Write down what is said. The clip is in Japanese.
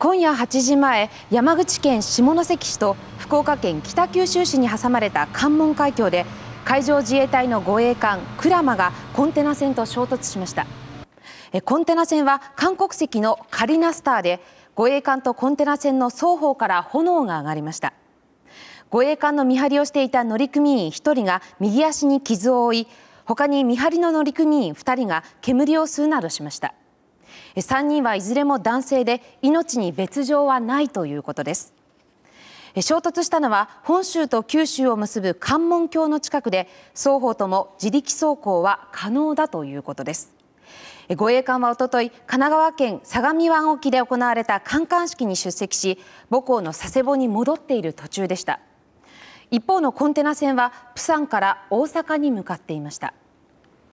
今夜8時前山口県下関市と福岡県北九州市に挟まれた関門海峡で海上自衛隊の護衛艦「鞍馬」がコンテナ船と衝突しましたコンテナ船は韓国籍のカリナスターで護衛艦とコンテナ船の双方から炎が上がりました護衛艦の見張りをしていた乗組員1人が右足に傷を負い他に見張りの乗組員2人が煙を吸うなどしました3人はいずれも男性で命に別状はないということです衝突したのは本州と九州を結ぶ関門橋の近くで双方とも自力走行は可能だということです護衛艦はおととい神奈川県相模湾沖で行われた観艦式に出席し母校の佐世保に戻っている途中でした一方のコンテナ船はプサンから大阪に向かっていました